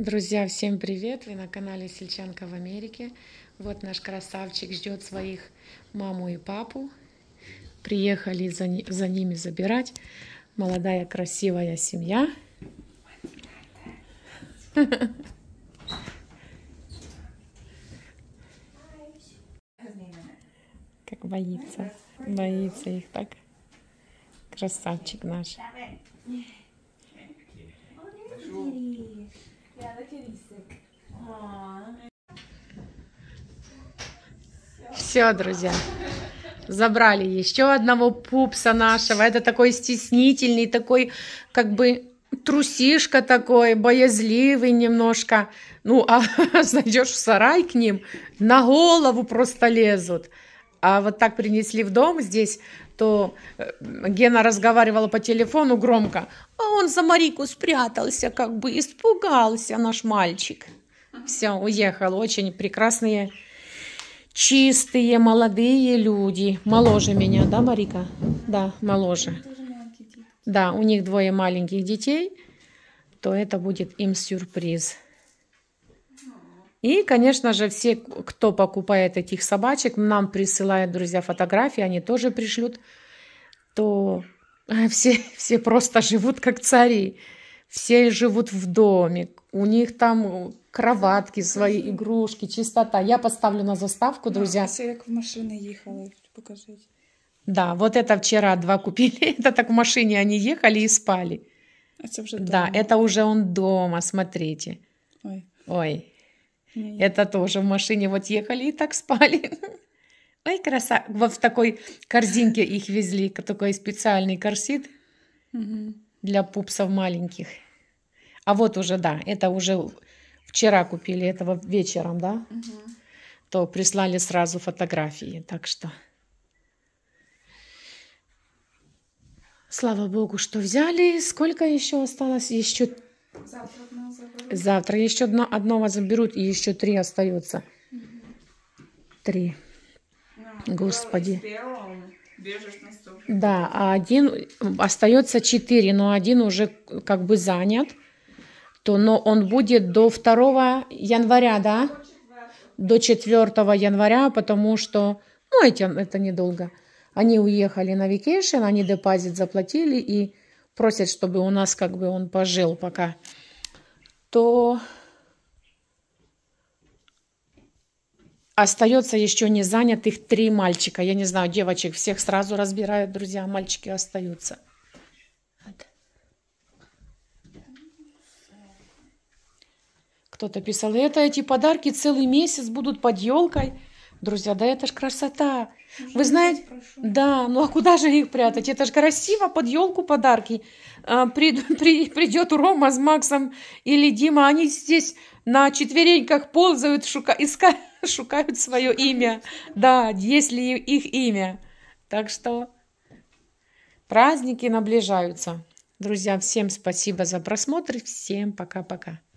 Друзья, всем привет! Вы на канале Сельчанка в Америке. Вот наш красавчик ждет своих маму и папу. Приехали за, за ними забирать. Молодая красивая семья. Как боится. Боится их так. Красавчик наш. Все, друзья, забрали еще одного пупса нашего. Это такой стеснительный, такой как бы трусишка такой, боязливый немножко. Ну, а зайдешь в сарай к ним, на голову просто лезут а вот так принесли в дом здесь, то э, Гена разговаривала по телефону громко, а он за Марику спрятался, как бы испугался наш мальчик. Все, уехал. Очень прекрасные, чистые, молодые люди. Моложе меня, да, Марика? Да, моложе. Да, у них двое маленьких детей, то это будет им сюрприз. И, конечно же, все, кто покупает этих собачек, нам присылают, друзья, фотографии, они тоже пришлют, то все, все просто живут как цари. Все живут в доме, у них там кроватки, свои игрушки, чистота. Я поставлю на заставку, а, друзья. Да, как в машине ехали, покажите. Да, вот это вчера два купили, это так в машине они ехали и спали. Это уже дома. Да, это уже он дома, смотрите. Ой. Ой, это тоже в машине вот ехали и так спали. Ой, краса. Вот в такой корзинке их везли, такой специальный корсет для пупсов маленьких. А вот уже, да, это уже вчера купили, этого вечером, да? Угу. То прислали сразу фотографии, так что... Слава богу, что взяли. Сколько еще осталось? Еще Завтра еще одно, одного заберут, и еще три остается. Три. А, Господи. Да, а один остается четыре, но один уже как бы занят, то но он будет до 2 января, да? До 4 января, потому что, ну, эти, это недолго. Они уехали на викейшн, они депозит заплатили, и просят, чтобы у нас как бы он пожил пока, то остается еще не занятых три мальчика. Я не знаю, девочек всех сразу разбирают, друзья, мальчики остаются. Кто-то писал, это эти подарки целый месяц будут под елкой. Друзья, да это ж красота. Уже ну, Вы знаете, да, ну а куда же их прятать? Это ж красиво, под елку подарки. А, при, при, придет Рома с Максом или Дима, они здесь на четвереньках ползают, шука, иска, шукают свое шукают. имя. Да, есть ли их имя. Так что праздники наближаются. Друзья, всем спасибо за просмотр. Всем пока-пока.